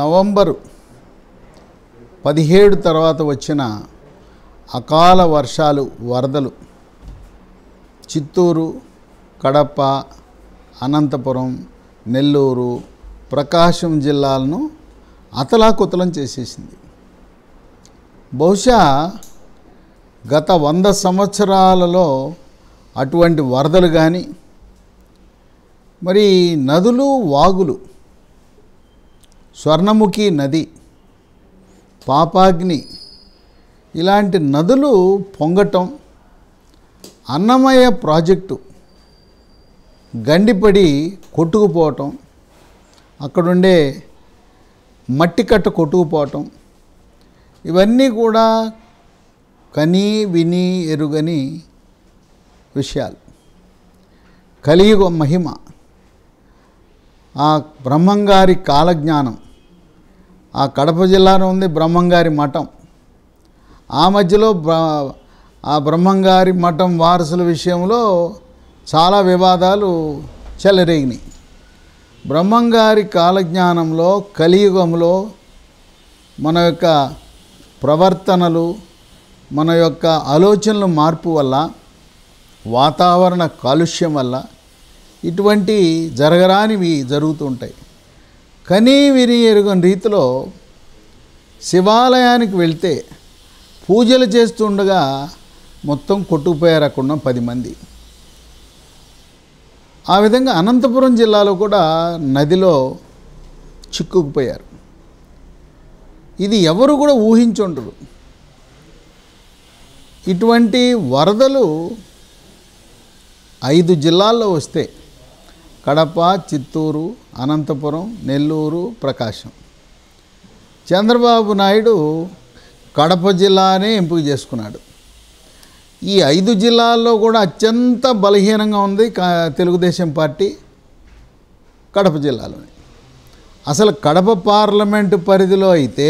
November పదిహేడు తర్వాత వచ్చిన అకాల వర్షాలు వరదలు చిత్తూరు కడప అనంతపురం నెల్లూరు ప్రకాశం జిల్లాలను అతలాకుతలం చేసేసింది బహుశా గత వంద సంవత్సరాలలో అటువంటి వరదలు కానీ మరి నదులు వాగులు స్వర్ణముఖి నది పాపాగ్ని ఇలాంటి నదులు పొంగటం అన్నమయ ప్రాజెక్టు గండిపడి కొట్టుకుపోవటం అక్కడుండే మట్టి కట్ట కొట్టుకుపోవటం ఇవన్నీ కూడా కని విని ఎరుగని విషయాలు కలియుగ మహిమ ఆ బ్రహ్మంగారి కాలజ్ఞానం ఆ కడప జిల్లాలో ఉంది బ్రహ్మంగారి మఠం ఆ మధ్యలో ఆ బ్రహ్మంగారి మఠం వారసుల విషయంలో చాలా వివాదాలు చెలరేగినాయి బ్రహ్మంగారి కాలజ్ఞానంలో కలియుగంలో మన యొక్క ప్రవర్తనలు మన యొక్క ఆలోచనలు మార్పు వల్ల వాతావరణ కాలుష్యం వల్ల ఇటువంటి జరగరానివి జరుగుతుంటాయి కనీ విని ఎరుగని రీతిలో శివాలయానికి వెళ్తే పూజలు చేస్తుండగా మొత్తం కొట్టుకుపోయారు అక్కడున్న పది మంది ఆ విధంగా అనంతపురం జిల్లాలో కూడా నదిలో చిక్కుకుపోయారు ఇది ఎవరు కూడా ఊహించుండరు ఇటువంటి వరదలు ఐదు జిల్లాల్లో వస్తే కడప చిత్తూరు అనంతపురం నెల్లూరు ప్రకాశం చంద్రబాబు నాయుడు కడప జిల్లానే ఎంపిక చేసుకున్నాడు ఈ ఐదు జిల్లాల్లో కూడా అత్యంత బలహీనంగా ఉంది తెలుగుదేశం పార్టీ కడప జిల్లాలోని అసలు కడప పార్లమెంటు పరిధిలో అయితే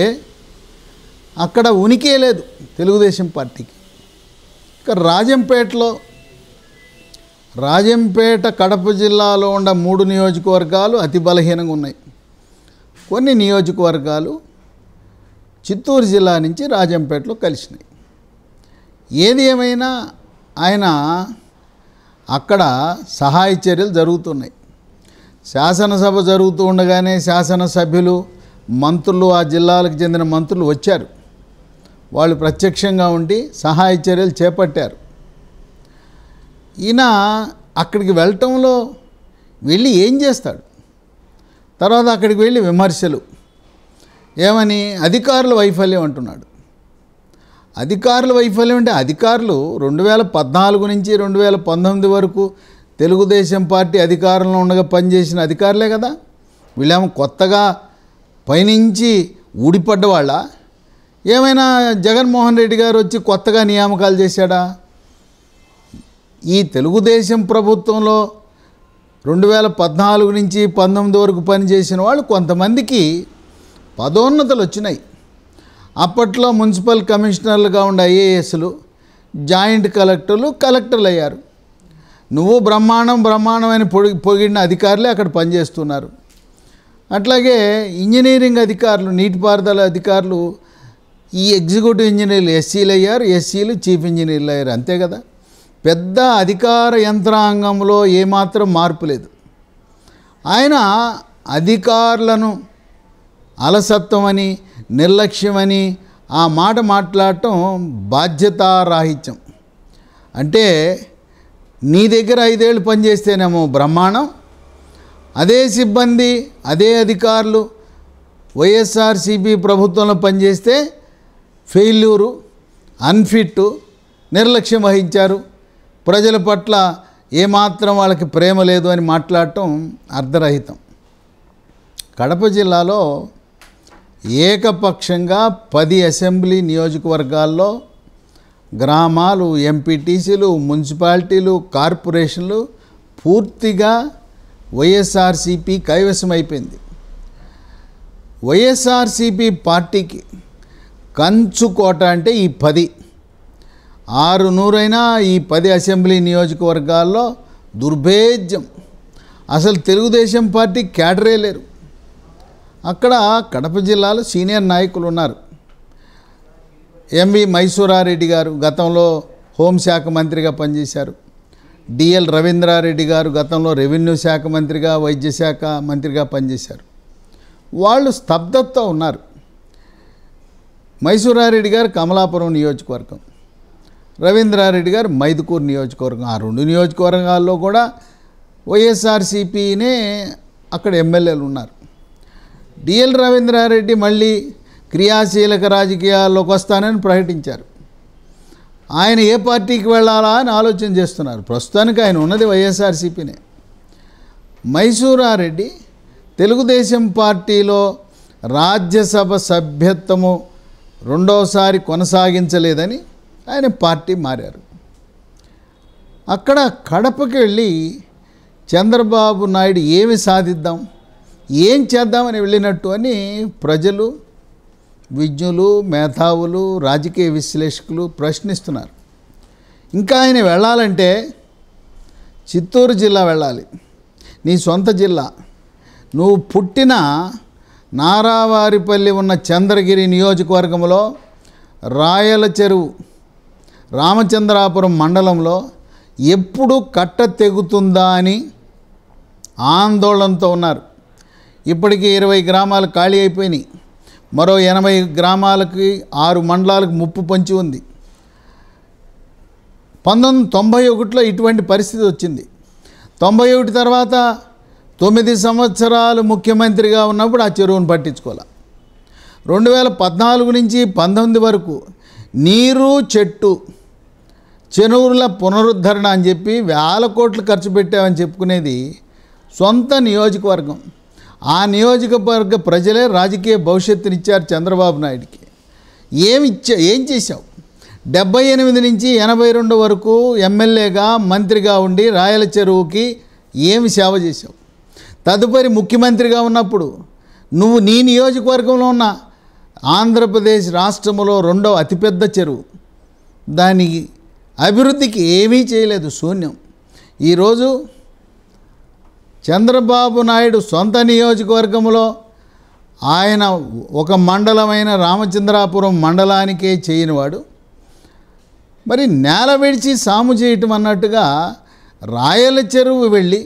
అక్కడ ఉనికే లేదు తెలుగుదేశం పార్టీకి ఇక రాజంపేటలో రాజంపేట కడప జిల్లాలో ఉన్న మూడు నియోజకవర్గాలు అతి బలహీనంగా ఉన్నాయి కొన్ని నియోజకవర్గాలు చిత్తూరు జిల్లా నుంచి రాజంపేటలో కలిసినాయి ఏది ఏమైనా ఆయన అక్కడ సహాయ చర్యలు జరుగుతున్నాయి శాసనసభ జరుగుతూ ఉండగానే శాసనసభ్యులు మంత్రులు ఆ జిల్లాలకు చెందిన మంత్రులు వచ్చారు వాళ్ళు ప్రత్యక్షంగా ఉండి సహాయ చర్యలు చేపట్టారు ఈయన అక్కడికి వెళ్ళటంలో వెళ్ళి ఏం చేస్తాడు తర్వాత అక్కడికి వెళ్ళి విమర్శలు ఏమని అధికారుల వైఫల్యం అంటున్నాడు అధికారుల వైఫల్యం అంటే అధికారులు రెండు వేల పద్నాలుగు నుంచి రెండు వేల పంతొమ్మిది వరకు తెలుగుదేశం పార్టీ అధికారంలో ఉండగా పనిచేసిన అధికారులే కదా వీళ్ళేమో కొత్తగా పైనుంచి ఊడిపడ్డవాళ్ళ ఏమైనా జగన్మోహన్ రెడ్డి గారు వచ్చి కొత్తగా నియామకాలు చేశాడా ఈ తెలుగుదేశం ప్రభుత్వంలో రెండు వేల పద్నాలుగు నుంచి పంతొమ్మిది వరకు పనిచేసిన వాళ్ళు కొంతమందికి పదోన్నతులు వచ్చినాయి అప్పట్లో మున్సిపల్ కమిషనర్లుగా ఉండే ఐఏఎస్లు జాయింట్ కలెక్టర్లు కలెక్టర్లు అయ్యారు నువ్వు బ్రహ్మాండం బ్రహ్మాండం అని పొగి పొగిడిన అధికారులే అక్కడ పనిచేస్తున్నారు అట్లాగే ఇంజనీరింగ్ అధికారులు నీటిపారుదల అధికారులు ఈ ఎగ్జిక్యూటివ్ ఇంజనీర్లు ఎస్సీలు అయ్యారు ఎస్సీలు చీఫ్ ఇంజనీర్లు అయ్యారు అంతే కదా పెద్ద అధికార యంత్రాంగంలో ఏమాత్రం మార్పు లేదు ఆయన అధికారులను అలసత్వమని నిర్లక్ష్యమని ఆ మాట మాట్లాడటం బాధ్యతారాహిత్యం అంటే నీ దగ్గర ఐదేళ్ళు పనిచేస్తేనేమో బ్రహ్మాండం అదే సిబ్బంది అదే అధికారులు వైఎస్ఆర్సీపీ ప్రభుత్వంలో పనిచేస్తే ఫెయిల్యూరు అన్ఫిట్ నిర్లక్ష్యం వహించారు ప్రజల పట్ల ఏమాత్రం వాళ్ళకి ప్రేమ లేదు అని మాట్లాడటం అర్ధరహితం కడప జిల్లాలో ఏకపక్షంగా పది అసెంబ్లీ నియోజకవర్గాల్లో గ్రామాలు ఎంపీటీసీలు మున్సిపాలిటీలు కార్పొరేషన్లు పూర్తిగా వైఎస్ఆర్సీపీ కైవసం అయిపోయింది వైఎస్ఆర్సీపీ పార్టీకి కంచుకోట అంటే ఈ పది ఆరు నూరైనా ఈ పది అసెంబ్లీ నియోజకవర్గాల్లో దుర్భేద్యం అసలు తెలుగుదేశం పార్టీ క్యాడరే లేరు అక్కడ కడప జిల్లాలో సీనియర్ నాయకులు ఉన్నారు ఎంవి మైసూరారెడ్డి గారు గతంలో హోంశాఖ మంత్రిగా పనిచేశారు డిఎల్ రవీంద్రారెడ్డి గారు గతంలో రెవెన్యూ శాఖ మంత్రిగా వైద్య శాఖ మంత్రిగా పనిచేశారు వాళ్ళు స్తబ్దతతో ఉన్నారు మైసూరారెడ్డి గారు కమలాపురం నియోజకవర్గం రవీంద్రారెడ్డి గారు మైదుకూరు నియోజకవర్గం ఆ రెండు నియోజకవర్గాల్లో కూడా వైఎస్ఆర్సీపీనే అక్కడ ఎమ్మెల్యేలు ఉన్నారు డిఎల్ రవీంద్రారెడ్డి మళ్ళీ క్రియాశీలక రాజకీయాల్లోకి వస్తానని ప్రకటించారు ఆయన ఏ పార్టీకి వెళ్ళాలా అని ఆలోచన చేస్తున్నారు ప్రస్తుతానికి ఆయన ఉన్నది వైఎస్ఆర్సిపినే మైసూరారెడ్డి తెలుగుదేశం పార్టీలో రాజ్యసభ సభ్యత్వము రెండవసారి కొనసాగించలేదని ఆయన పార్టీ మారారు అక్కడ కడపకి వెళ్ళి చంద్రబాబు నాయుడు ఏమి సాధిద్దాం ఏం చేద్దామని వెళ్ళినట్టు అని ప్రజలు విజ్ఞులు మేధావులు రాజకీయ విశ్లేషకులు ప్రశ్నిస్తున్నారు ఇంకా ఆయన వెళ్ళాలంటే చిత్తూరు జిల్లా వెళ్ళాలి నీ సొంత జిల్లా నువ్వు పుట్టిన నారావారిపల్లి ఉన్న చంద్రగిరి నియోజకవర్గంలో రాయల చెరువు రామచంద్రాపురం మండలంలో ఎప్పుడు కట్ట తెగుతుందా అని ఆందోళనతో ఉన్నారు ఇప్పటికీ ఇరవై గ్రామాలు ఖాళీ అయిపోయినాయి మరో ఎనభై గ్రామాలకి ఆరు మండలాలకు ముప్పు పంచి ఉంది పంతొమ్మిది తొంభై ఒకటిలో ఇటువంటి పరిస్థితి వచ్చింది తొంభై ఒకటి తర్వాత తొమ్మిది సంవత్సరాలు ముఖ్యమంత్రిగా ఉన్నప్పుడు ఆ చెరువును పట్టించుకోవాలి రెండు వేల పద్నాలుగు నుంచి పంతొమ్మిది వరకు నీరు చెట్టు చెనూరుల పునరుద్ధరణ అని చెప్పి వేల కోట్లు ఖర్చు పెట్టామని చెప్పుకునేది సొంత నియోజకవర్గం ఆ నియోజకవర్గ ప్రజలే రాజకీయ భవిష్యత్తునిచ్చారు చంద్రబాబు నాయుడికి ఏమి ఇచ్చా ఏం చేశావు డెబ్బై ఎనిమిది నుంచి ఎనభై రెండు వరకు ఎమ్మెల్యేగా మంత్రిగా ఉండి రాయల చెరువుకి ఏమి సేవ చేశావు తదుపరి ముఖ్యమంత్రిగా ఉన్నప్పుడు నువ్వు నీ నియోజకవర్గంలో ఉన్న ఆంధ్రప్రదేశ్ రాష్ట్రంలో రెండవ అతిపెద్ద చెరువు దానికి అభివృద్ధికి ఏమీ చేయలేదు శూన్యం ఈరోజు చంద్రబాబు నాయుడు సొంత నియోజకవర్గంలో ఆయన ఒక మండలమైన రామచంద్రాపురం మండలానికే చేయనివాడు మరి నేల విడిచి సాము చేయటం అన్నట్టుగా రాయల చెరువు వెళ్ళి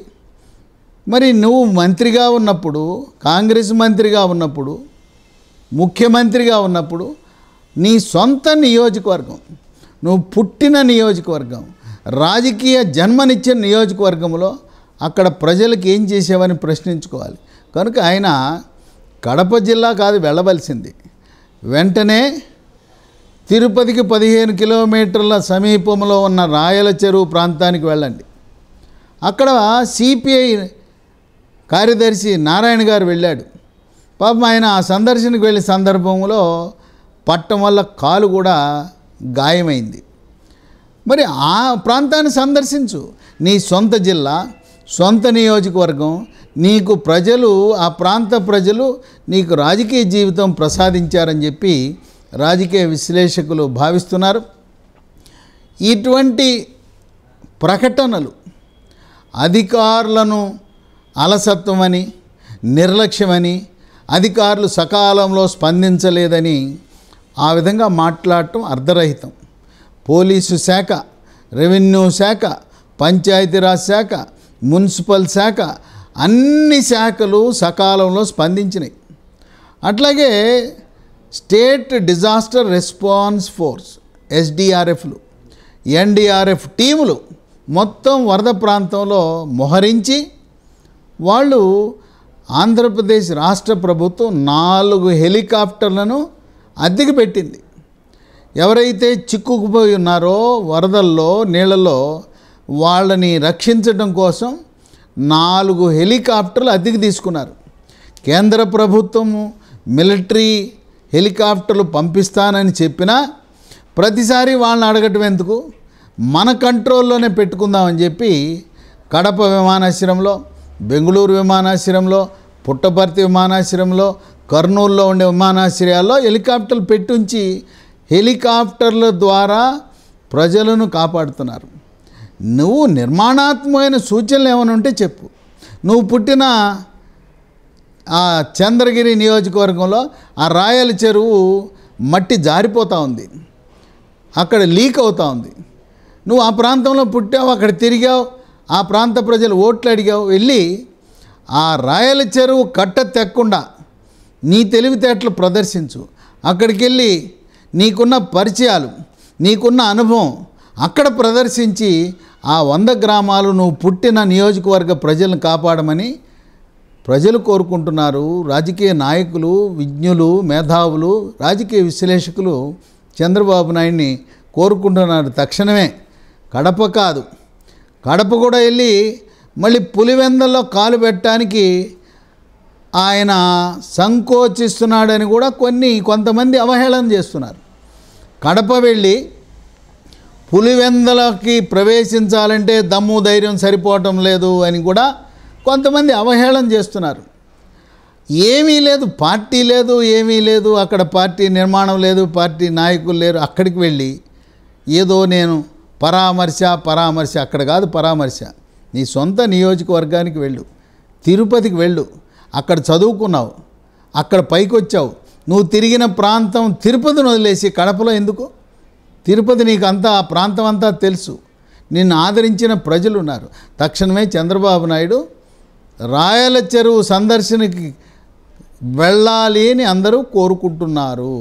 మరి నువ్వు మంత్రిగా ఉన్నప్పుడు కాంగ్రెస్ మంత్రిగా ఉన్నప్పుడు ముఖ్యమంత్రిగా ఉన్నప్పుడు నీ సొంత నియోజకవర్గం నువ్వు పుట్టిన నియోజకవర్గం రాజకీయ జన్మనిచ్చిన నియోజకవర్గంలో అక్కడ ప్రజలకు ఏం చేసేవని ప్రశ్నించుకోవాలి కనుక ఆయన కడప జిల్లా కాదు వెళ్ళవలసింది వెంటనే తిరుపతికి పదిహేను కిలోమీటర్ల సమీపంలో ఉన్న రాయల చెరువు ప్రాంతానికి వెళ్ళండి అక్కడ సిపిఐ కార్యదర్శి నారాయణ గారు వెళ్ళాడు పాపం ఆయన ఆ సందర్శనకు వెళ్ళే సందర్భంలో పట్టం వల్ల కాలు కూడా గాయమైంది మరి ఆ ప్రాంతాన్ని సందర్శించు నీ సొంత జిల్లా సొంత నియోజకవర్గం నీకు ప్రజలు ఆ ప్రాంత ప్రజలు నీకు రాజకీయ జీవితం ప్రసాదించారని చెప్పి రాజకీయ విశ్లేషకులు భావిస్తున్నారు ఇటువంటి ప్రకటనలు అధికారులను అలసత్వమని నిర్లక్ష్యమని అధికారులు సకాలంలో స్పందించలేదని ఆ విధంగా మాట్లాడటం అర్ధరహితం పోలీసు శాఖ రెవెన్యూ శాఖ పంచాయతీరాజ్ శాఖ మున్సిపల్ శాఖ అన్ని శాఖలు సకాలంలో స్పందించినాయి అట్లాగే స్టేట్ డిజాస్టర్ రెస్పాన్స్ ఫోర్స్ ఎస్డిఆర్ఎఫ్లు ఎన్డీఆర్ఎఫ్ టీములు మొత్తం వరద ప్రాంతంలో మొహరించి వాళ్ళు ఆంధ్రప్రదేశ్ రాష్ట్ర ప్రభుత్వం నాలుగు హెలికాప్టర్లను అద్దెకి పెట్టింది ఎవరైతే చిక్కుకుపోయి ఉన్నారో వరదల్లో నీళ్ళలో వాళ్ళని రక్షించడం కోసం నాలుగు హెలికాప్టర్లు అద్దెకి తీసుకున్నారు కేంద్ర ప్రభుత్వము మిలిటరీ హెలికాప్టర్లు పంపిస్తానని చెప్పినా ప్రతిసారి వాళ్ళని అడగటం ఎందుకు మన కంట్రోల్లోనే పెట్టుకుందామని చెప్పి కడప విమానాశ్రయంలో బెంగళూరు విమానాశ్రయంలో పుట్టపర్తి విమానాశ్రయంలో కర్నూలులో ఉండే విమానాశ్రయాల్లో హెలికాప్టర్లు పెట్టుంచి హెలికాప్టర్ల ద్వారా ప్రజలను కాపాడుతున్నారు నువ్వు నిర్మాణాత్మకమైన సూచనలు ఏమైనా ఉంటే చెప్పు నువ్వు పుట్టిన ఆ చంద్రగిరి నియోజకవర్గంలో ఆ రాయల చెరువు మట్టి జారిపోతూ ఉంది అక్కడ లీక్ అవుతూ ఉంది నువ్వు ఆ ప్రాంతంలో పుట్టావు అక్కడ తిరిగావు ఆ ప్రాంత ప్రజలు ఓట్లు అడిగావు వెళ్ళి ఆ రాయల చెరువు కట్ట తెక్కుండా నీ తెలివితేటలు ప్రదర్శించు అక్కడికి వెళ్ళి నీకున్న పరిచయాలు నీకున్న అనుభవం అక్కడ ప్రదర్శించి ఆ వంద గ్రామాలు నువ్వు పుట్టిన నియోజకవర్గ ప్రజలను కాపాడమని ప్రజలు కోరుకుంటున్నారు రాజకీయ నాయకులు విజ్ఞులు మేధావులు రాజకీయ విశ్లేషకులు చంద్రబాబు నాయుడిని కోరుకుంటున్నారు తక్షణమే కడప కాదు కడప కూడా వెళ్ళి మళ్ళీ పులివెందల్లో కాలు పెట్టడానికి ఆయన సంకోచిస్తున్నాడని కూడా కొన్ని కొంతమంది అవహేళన చేస్తున్నారు కడప వెళ్ళి పులివెందలకి ప్రవేశించాలంటే దమ్ము ధైర్యం సరిపోవటం లేదు అని కూడా కొంతమంది అవహేళన చేస్తున్నారు ఏమీ లేదు పార్టీ లేదు ఏమీ లేదు అక్కడ పార్టీ నిర్మాణం లేదు పార్టీ నాయకులు లేరు అక్కడికి వెళ్ళి ఏదో నేను పరామర్శ పరామర్శ అక్కడ కాదు పరామర్శ నీ సొంత నియోజకవర్గానికి వెళ్ళు తిరుపతికి వెళ్ళు అక్కడ చదువుకున్నావు అక్కడ పైకి వచ్చావు నువ్వు తిరిగిన ప్రాంతం తిరుపతిని వదిలేసి కడపలో ఎందుకు తిరుపతి నీకు అంతా ఆ ప్రాంతం అంతా తెలుసు నిన్ను ఆదరించిన ప్రజలు ఉన్నారు తక్షణమే చంద్రబాబు నాయుడు రాయల చెరువు సందర్శనకి వెళ్ళాలి అని అందరూ కోరుకుంటున్నారు